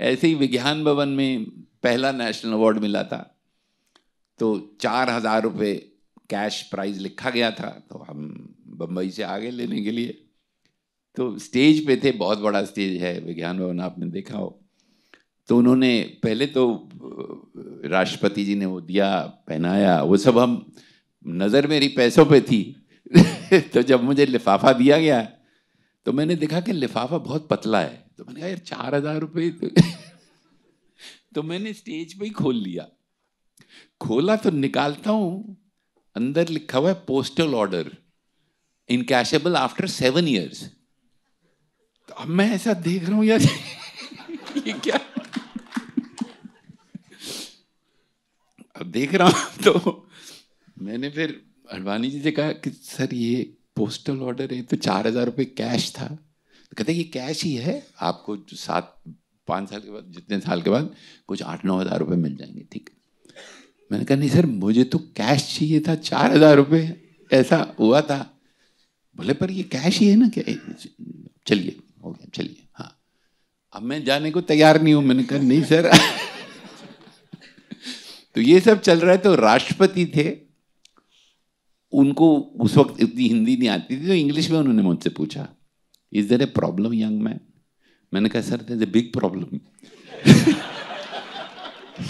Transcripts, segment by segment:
ऐसे ही विज्ञान भवन में पहला नेशनल अवार्ड मिला था तो चार हज़ार रुपये कैश प्राइज लिखा गया था तो हम बम्बई से आगे लेने के लिए तो स्टेज पे थे बहुत बड़ा स्टेज है विज्ञान भवन आपने देखा हो तो उन्होंने पहले तो राष्ट्रपति जी ने वो दिया पहनाया वो सब हम नज़र मेरी पैसों पे थी तो जब मुझे लिफाफा दिया गया तो मैंने देखा कि लिफाफा बहुत पतला है तो मैंने कहा यार चार हजार रुपये तो, तो मैंने स्टेज पे ही खोल लिया खोला तो निकालता हूँ अंदर लिखा हुआ है postal order encashable after seven years तो अब मैं ऐसा देख रहा हूँ यार ये क्या अब देख रहा हूँ तो मैंने फिर अडवाणी जी से कहा कि सर ये पोस्टल ऑर्डर है तो चार हजार रुपये कैश था कहते हैं ये कैश ही है आपको सात पाँच साल के बाद जितने साल के बाद कुछ आठ नौ हज़ार रुपये मिल जाएंगे ठीक मैंने कहा नहीं सर मुझे तो कैश चाहिए था चार हज़ार रुपये ऐसा हुआ था बोले पर ये कैश ही है ना क्या चलिए हो गया चलिए हाँ अब मैं जाने को तैयार नहीं हूँ मैंने कहा नहीं सर तो ये सब चल रहा है तो राष्ट्रपति थे उनको उस वक्त इतनी हिंदी नहीं आती थी तो इंग्लिश में उन्होंने मुझसे पूछा is there a problem young man मैंने कहा sir there a big problem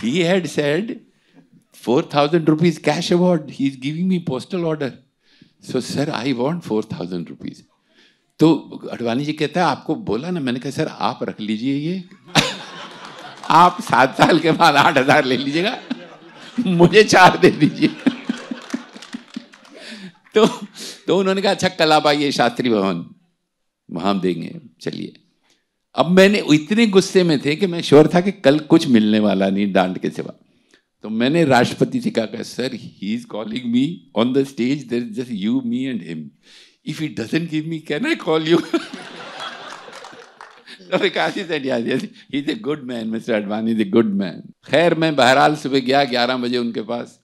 he had said four thousand rupees cash award he is giving me postal order so sir I want four thousand rupees तो अडवाणी जी कहता है आपको बोला ना मैंने कहा सर आप रख लीजिए ये आप सात साल के बाद आठ हजार ले लीजिएगा मुझे चार दे दीजिए तो तो उन्होंने कहा अच्छा कल आप आइए शास्त्री भवन वहां देंगे चलिए अब मैंने इतने गुस्से में थे कि मैं श्योर था कि कल कुछ मिलने वाला नहीं डांट के सिवा तो मैंने राष्ट्रपति से कहा sir he is calling me on the stage there is just you me and him if he doesn't give me can I call you good man mister Advani good man खैर मैं बहरहाल सुबह गया ग्यारह बजे उनके पास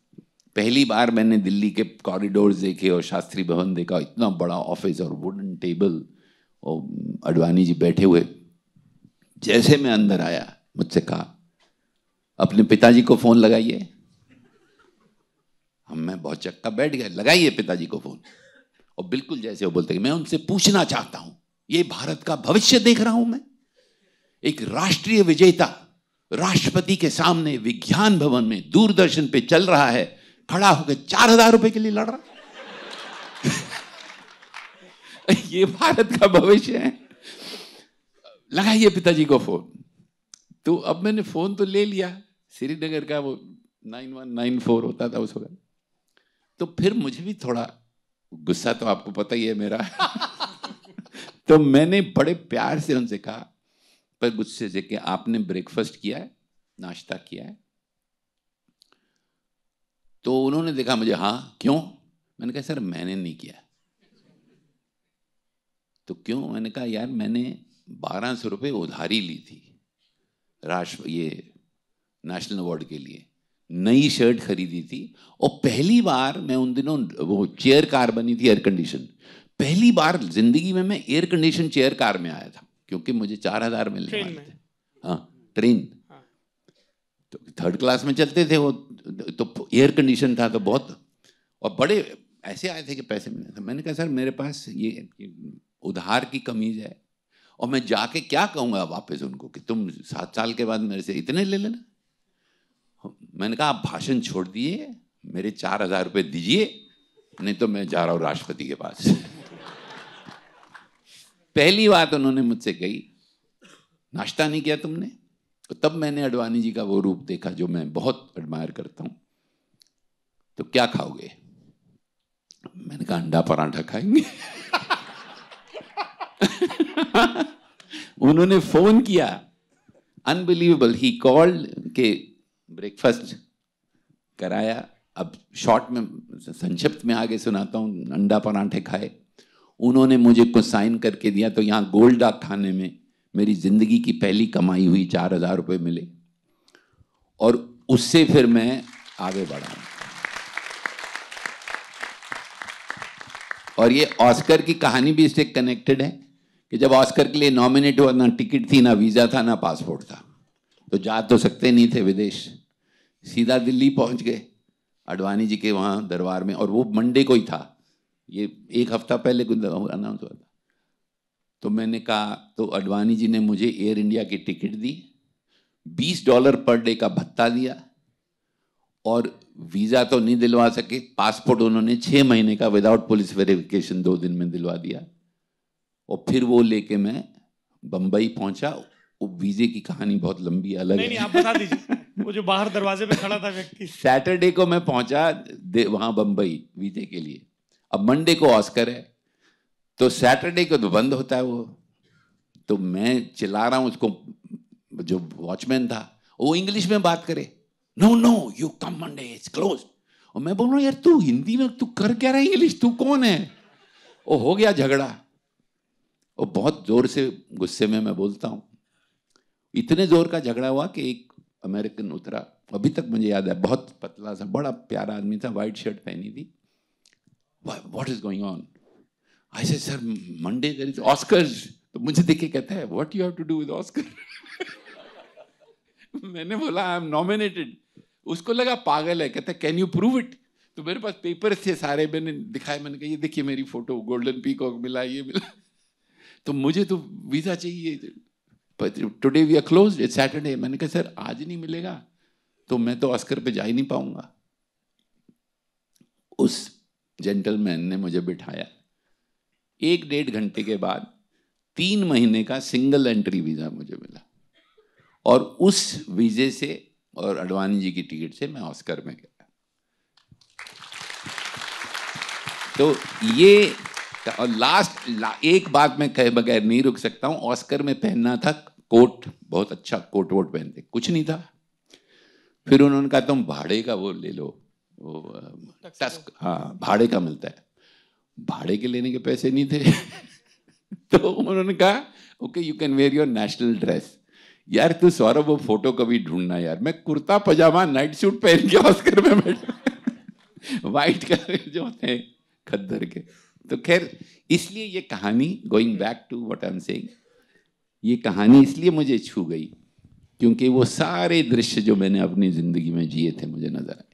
पहली बार मैंने दिल्ली के कॉरिडोर देखे और शास्त्री भवन देखा इतना बड़ा ऑफिस और वुडन टेबल और अडवाणी जी बैठे हुए जैसे मैं अंदर आया मुझसे कहा अपने पिताजी को फोन लगाइए हम मैं बहुत चक्का बैठ गया लगाइए पिताजी को फोन और बिल्कुल जैसे वो बोलते मैं उनसे पूछना चाहता हूं ये भारत का भविष्य देख रहा हूं मैं एक राष्ट्रीय विजेता राष्ट्रपति के सामने विज्ञान भवन में दूरदर्शन पे चल रहा है खड़ा होकर चार हजार रुपए के लिए लड़ रहा है ये भारत का भविष्य है लगाइए पिताजी को फोन तो अब मैंने फोन तो ले लिया श्रीनगर का वो नाइन वन नाइन फोर होता था उस वक्त तो फिर मुझे भी थोड़ा गुस्सा तो आपको पता ही है मेरा तो मैंने बड़े प्यार से उनसे कहा पर गुस्से से कि आपने ब्रेकफास्ट किया है नाश्ता किया है तो उन्होंने देखा मुझे हाँ क्यों मैंने कहा सर मैंने नहीं किया तो क्यों मैंने कहा यार मैंने बारह सौ रुपये उधारी ली थी राष्ट्र ये नेशनल अवार्ड के लिए नई शर्ट खरीदी थी और पहली बार मैं उन दिनों वो चेयर कार बनी थी एयर कंडीशन पहली बार जिंदगी में मैं एयर कंडीशन चेयर कार में आया था क्योंकि मुझे चार हजार मिलने वाले थे हाँ ट्रेन हाँ। तो थर्ड क्लास में चलते थे वो तो एयर कंडीशन था तो बहुत और बड़े ऐसे आए थे कि पैसे मिले थे मैंने कहा सर मेरे पास ये, ये उधार की कमीज है और मैं जाके क्या कहूंगा वापस उनको कि तुम सात साल के बाद मेरे से इतने ले लेना मैंने कहा आप भाषण छोड़ दिए मेरे चार हजार रुपये दीजिए नहीं तो मैं जा रहा हूँ राष्ट्रपति के पास पहली बात उन्होंने मुझसे कही नाश्ता नहीं किया तुमने तो तब मैंने अडवाणी जी का वो रूप देखा जो मैं बहुत एडमायर करता हूं तो क्या खाओगे मैंने कहा अंडा पराठा खाएंगे उन्होंने फोन किया अनबिलीवेबल ही कॉल्ड के ब्रेकफास्ट कराया अब शॉर्ट में संक्षिप्त में आगे सुनाता हूँ अंडा पराठे खाए उन्होंने मुझे कुछ साइन करके दिया तो यहाँ गोल्ड डाक खाने में मेरी ज़िंदगी की पहली कमाई हुई चार हज़ार रुपये मिले और उससे फिर मैं आगे बढ़ा और ये ऑस्कर की कहानी भी इससे कनेक्टेड है कि जब ऑस्कर के लिए नॉमिनेट हुआ ना टिकट थी ना वीज़ा था ना पासपोर्ट था तो जा तो सकते नहीं थे विदेश सीधा दिल्ली पहुंच गए अडवाणी जी के वहाँ दरबार में और वो मंडे को ही था ये एक हफ्ता पहले कुछ अनाउंस हुआ था तो मैंने कहा तो अडवाणी जी ने मुझे एयर इंडिया की टिकट दी बीस डॉलर पर डे का भत्ता दिया और वीज़ा तो नहीं दिलवा सके पासपोर्ट उन्होंने छः महीने का विदाउट पुलिस वेरिफिकेशन दो दिन में दिलवा दिया और फिर वो लेके मैं बंबई पहुंचा वो वीजे की कहानी बहुत लंबी अलग नहीं, है। नहीं आप बता दीजिए वो जो बाहर दरवाजे पे खड़ा था व्यक्ति सैटरडे को मैं पहुंचा वहां बंबई वीजे के लिए अब मंडे को ऑस्कर है तो सैटरडे को तो बंद होता है वो तो मैं चिल्ला रहा हूं उसको जो वॉचमैन था वो इंग्लिश में बात करे no no you come Monday it's close और मैं बोल रहा हूँ यार तू हिंदी में तू कर क्या रहा है इंग्लिश तू कौन है वो हो गया झगड़ा और बहुत ज़ोर से गुस्से में मैं बोलता हूँ इतने ज़ोर का झगड़ा हुआ कि एक अमेरिकन उतरा अभी तक मुझे याद है बहुत पतला सा बड़ा प्यारा आदमी था वाइट शर्ट पहनी थी what is going on I say sir Monday there is तो मुझे देखे कहता है what you have to do with Oscar मैंने बोला आई एम नॉमिनेटेड उसको लगा पागल है कहता कैन यू प्रूव इट तो मेरे पास पेपर थे सारे मैंने दिखाए मैंने कहा ये देखिए मेरी फोटो गोल्डन पीकॉक मिला ये मिला तो मुझे तो वीज़ा चाहिए today we are close it's Saturday मैंने कहा सर आज नहीं मिलेगा तो मैं तो ऑस्कर पे जा ही नहीं पाऊंगा उस जेंटलमैन ने मुझे बिठाया एक डेढ़ घंटे के बाद तीन महीने का सिंगल एंट्री वीज़ा मुझे मिला और उस वीज़े से और अडवाणी जी की टिकट से मैं ऑस्कर में गया तो ये और लास्ट ला, एक बात मैं कहे बगैर नहीं रुक सकता हूं ऑस्कर में पहनना था कोट बहुत अच्छा कोट वोट पहनते कुछ नहीं था फिर उन्होंने कहा तुम भाड़े का वो ले लो वो टस्क हाँ भाड़े का मिलता है भाड़े के लेने के पैसे नहीं थे तो उन्होंने कहा okay you can wear your national dress यार तू सौरभ वो फोटो कभी ढूंढना यार मैं कुर्ता पजामा नाइट सूट पहन के ऑस्कर में बैठा व्हाइट कलर जो होते हैं खद्दर के तो खैर इसलिए ये कहानी going back to what am saying ये कहानी इसलिए मुझे छू गई क्योंकि वो सारे दृश्य जो मैंने अपनी ज़िंदगी में जिए थे मुझे नज़र आए